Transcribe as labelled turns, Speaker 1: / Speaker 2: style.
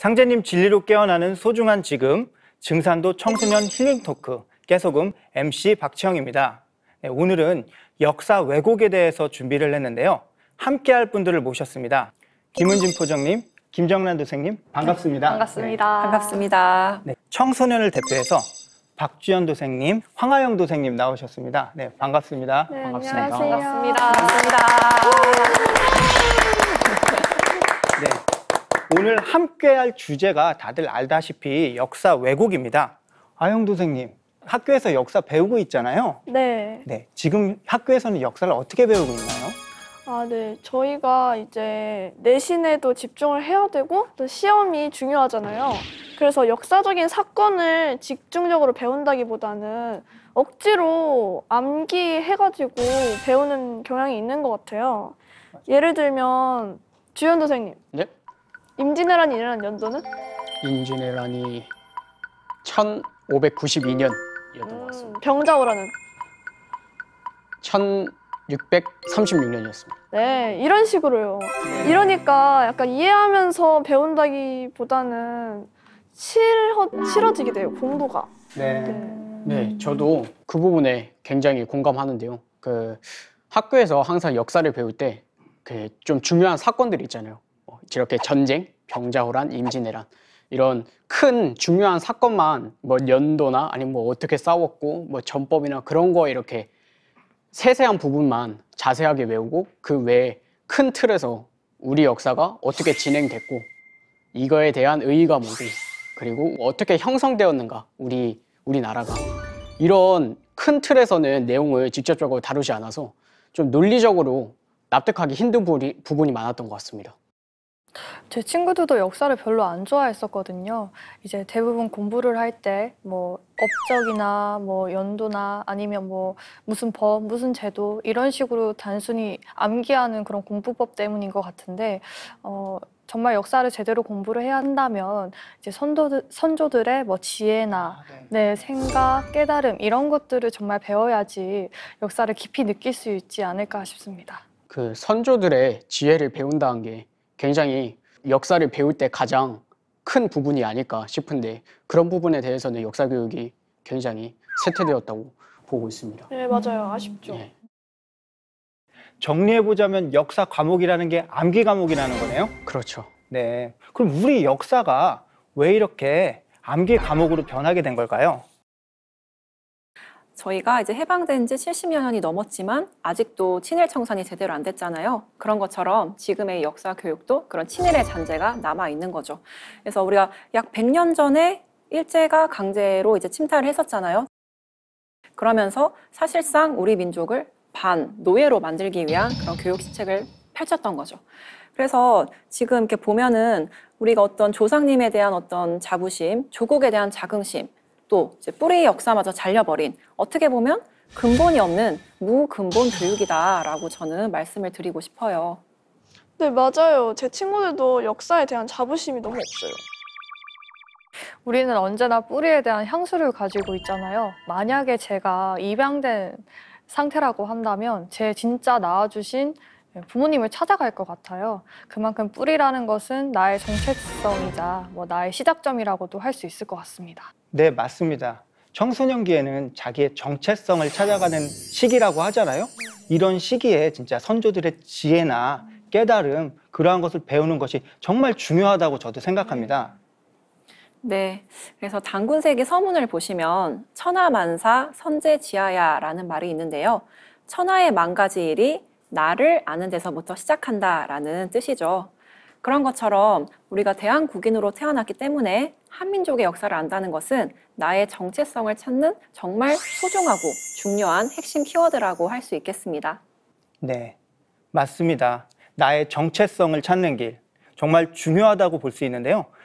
Speaker 1: 상제님 진리로 깨어나는 소중한 지금 증산도 청소년 힐링 토크 깨소금 MC 박채영입니다. 네, 오늘은 역사 왜곡에 대해서 준비를 했는데요. 함께할 분들을 모셨습니다. 김은진 포정님, 김정란 도생님 반갑습니다. 반갑습니다.
Speaker 2: 네. 반갑습니다.
Speaker 1: 네, 청소년을 대표해서 박주현 도생님, 황하영 도생님 나오셨습니다. 네, 반갑습니다. 네, 반갑습니다. 안녕하세요.
Speaker 3: 반갑습니다. 반갑습니다.
Speaker 1: 오늘 함께 할 주제가 다들 알다시피 역사 왜곡입니다. 아영 도생님, 학교에서 역사 배우고 있잖아요. 네. 네. 지금 학교에서는 역사를 어떻게 배우고 있나요?
Speaker 4: 아, 네. 저희가 이제 내신에도 집중을 해야 되고 또 시험이 중요하잖아요. 그래서 역사적인 사건을 집중적으로 배운다기보다는 억지로 암기해가지고 배우는 경향이 있는 것 같아요. 예를 들면 주현 도생님 네? 임진왜란이 일어난 연도는?
Speaker 5: 임진왜란이 1592년이었던
Speaker 4: 것 같습니다. 병자호라는?
Speaker 5: 1636년이었습니다.
Speaker 4: 네, 이런 식으로요. 이러니까 약간 이해하면서 배운다기보다는 싫어, 싫어지게 돼요, 공부가.
Speaker 5: 네. 네. 네, 저도 그 부분에 굉장히 공감하는데요. 그 학교에서 항상 역사를 배울 때그 좀 중요한 사건들이 있잖아요. 어, 이렇게 전쟁, 병자호란 임진왜란 이런 큰 중요한 사건만 뭐 연도나 아니면 뭐 어떻게 싸웠고 뭐 전법이나 그런 거 이렇게 세세한 부분만 자세하게 외우고 그 외에 큰 틀에서 우리 역사가 어떻게 진행됐고 이거에 대한 의의가 뭐지 그리고 어떻게 형성되었는가 우리 우리나라가 이런 큰 틀에서는 내용을 직접적으로 다루지 않아서 좀 논리적으로 납득하기 힘든 부분이 많았던 것 같습니다.
Speaker 3: 제 친구들도 역사를 별로 안 좋아했었거든요. 이제 대부분 공부를 할 때뭐 업적이나 뭐 연도나 아니면 뭐 무슨 법, 무슨 제도 이런 식으로 단순히 암기하는 그런 공부법 때문인 것 같은데 어, 정말 역사를 제대로 공부를 해야 한다면 이제 선도 선조들의 뭐 지혜나 내 아, 네. 네, 생각, 깨달음 이런 것들을 정말 배워야지 역사를 깊이 느낄 수 있지 않을까 싶습니다.
Speaker 5: 그 선조들의 지혜를 배운다는 게 굉장히 역사를 배울 때 가장 큰 부분이 아닐까 싶은데 그런 부분에 대해서는 역사 교육이 굉장히 쇠퇴되었다고 보고 있습니다.
Speaker 4: 네, 맞아요. 아쉽죠. 네.
Speaker 1: 정리해보자면 역사 과목이라는 게 암기 과목이라는 거네요? 그렇죠. 네. 그럼 우리 역사가 왜 이렇게 암기 과목으로 변하게 된 걸까요?
Speaker 2: 저희가 이제 해방된 지 70여 년이 넘었지만 아직도 친일 청산이 제대로 안 됐잖아요. 그런 것처럼 지금의 역사 교육도 그런 친일의 잔재가 남아 있는 거죠. 그래서 우리가 약 100년 전에 일제가 강제로 이제 침탈을 했었잖아요. 그러면서 사실상 우리 민족을 반 노예로 만들기 위한 그런 교육 시책을 펼쳤던 거죠. 그래서 지금 이렇게 보면은 우리가 어떤 조상님에 대한 어떤 자부심, 조국에 대한 자긍심, 또 뿌리 의 역사마저 잘려버린 어떻게 보면 근본이 없는 무근본 교육이다라고 저는 말씀을
Speaker 3: 드리고 싶어요.
Speaker 4: 네, 맞아요. 제 친구들도 역사에 대한 자부심이 너무 없어요.
Speaker 3: 우리는 언제나 뿌리에 대한 향수를 가지고 있잖아요. 만약에 제가 입양된 상태라고 한다면 제 진짜 낳아주신 예, 부모님을 찾아갈 것 같아요. 그만큼 뿌리라는 것은 나의 정체성이자 뭐 나의 시작점이라고도 할 수 있을 것 같습니다.
Speaker 1: 네, 맞습니다. 청소년기에는 자기의 정체성을 찾아가는 시기라고 하잖아요. 이런 시기에 진짜 선조들의 지혜나 깨달음, 그러한 것을 배우는 것이 정말 중요하다고 저도 생각합니다.
Speaker 2: 네. 네. 그래서 당군세기 서문을 보시면 천하만사 선제지하야라는 말이 있는데요. 천하의 망가지 일이 나를 아는 데서부터 시작한다라는 뜻이죠. 그런 것처럼 우리가 대한국인으로 태어났기 때문에 한민족의 역사를 안다는 것은 나의 정체성을 찾는 정말 소중하고 중요한 핵심 키워드라고 할 수 있겠습니다.
Speaker 1: 네, 맞습니다. 나의 정체성을 찾는 길 정말 중요하다고 볼 수 있는데요.